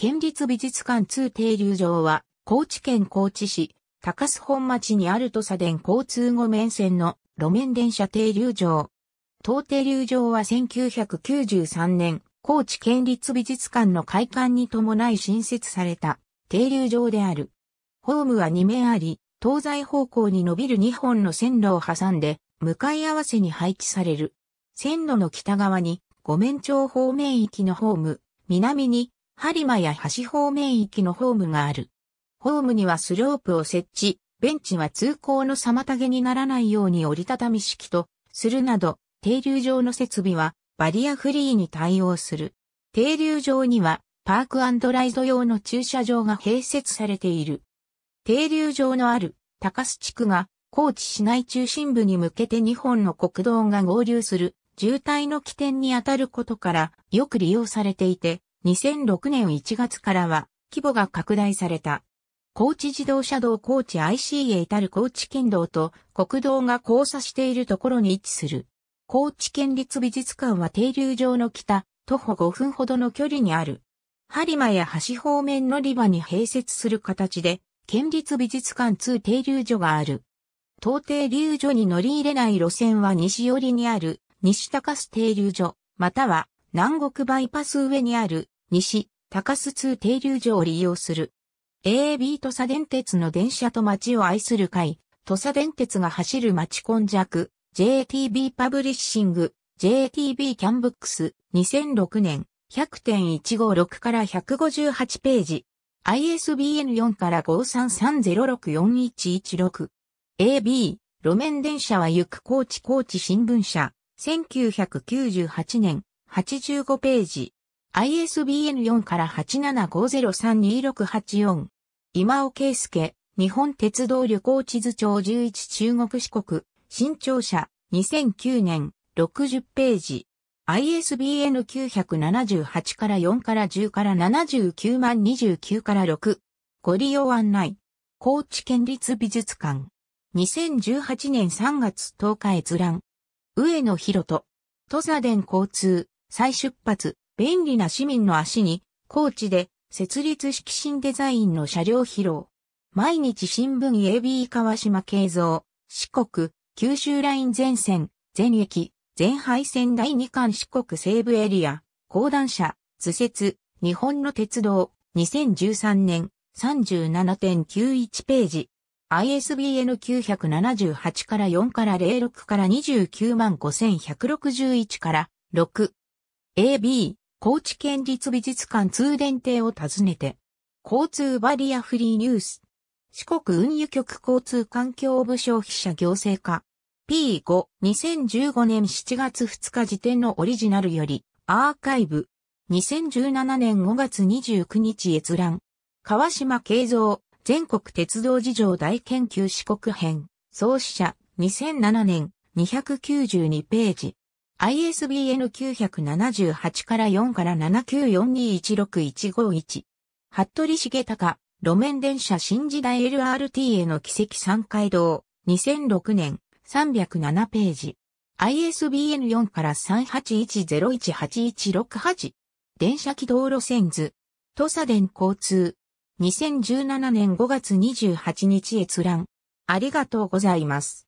県立美術館通停留場は、高知県高知市、高須本町にある土佐電交通後面線の路面電車停留場。当停留場は1993年、高知県立美術館の開館に伴い新設された停留場である。ホームは2面あり、東西方向に伸びる2本の線路を挟んで、向かい合わせに配置される。線路の北側に、五面町方面行きのホーム、南に播磨や橋方面域のホームがある。ホームにはスロープを設置、ベンチは通行の妨げにならないように折りたたみ式とするなど、停留場の設備はバリアフリーに対応する。停留場にはパークライド用の駐車場が併設されている。停留場のある高須地区が高知市内中心部に向けて2本の国道が合流する渋滞の起点にあたることからよく利用されていて、2006年1月からは規模が拡大された。高知自動車道高知 IC へ至る高知県道と国道が交差しているところに位置する。高知県立美術館は停留場の北、徒歩5分ほどの距離にある。播磨や橋方面乗り場に併設する形で、県立美術館2停留所がある。東停留所に乗り入れない路線は西寄りにある西高須停留所、または南国バイパス上にある西高須通停留所を利用する。AAB 土佐電鉄の電車と街を愛する会、土佐電鉄が走る街混弱、j t b パブリッシング、j t b キャンブックス、2006年、100.156から158ページ。ISBN4 から5 3 3 0 6 4 1 1 6 AB、路面電車は行く高知高知新聞社、1998年、85ページ。ISBN 4から875032684。今尾圭介、日本鉄道旅行地図帳11中国四国、新庁舎、2009年、60ページ。ISBN 978から4から10から79万29から6。ご利用案内。高知県立美術館。2018年3月10日閲覧。上野博人。土佐伝交通。再出発、便利な市民の足に、高知で、設立式新デザインの車両披露。毎日新聞 AB 川島慶三、四国、九州ライン全線、全駅、全廃線第二関四国西部エリア、高段車、図説、日本の鉄道、2013年、37.91ページ。ISBN 978から4から06から29万5161から6。AB、高知県立美術館通電亭を訪ねて、交通バリアフリーニュース、四国運輸局交通環境部消費者行政課、P5、2015年7月2日時点のオリジナルより、アーカイブ、2017年5月29日閲覧、川島慶三、全国鉄道事情大研究四国編、創始者、2007年、292ページ。ISBN 978から4から794216151。服部重隆、路面電車新時代 LRT への奇跡三階堂、2006年、307ページ。ISBN4 から3 8 1 0 1 8 1 6 8電車軌道路線図。土佐電交通。2017年5月28日閲覧。ありがとうございます。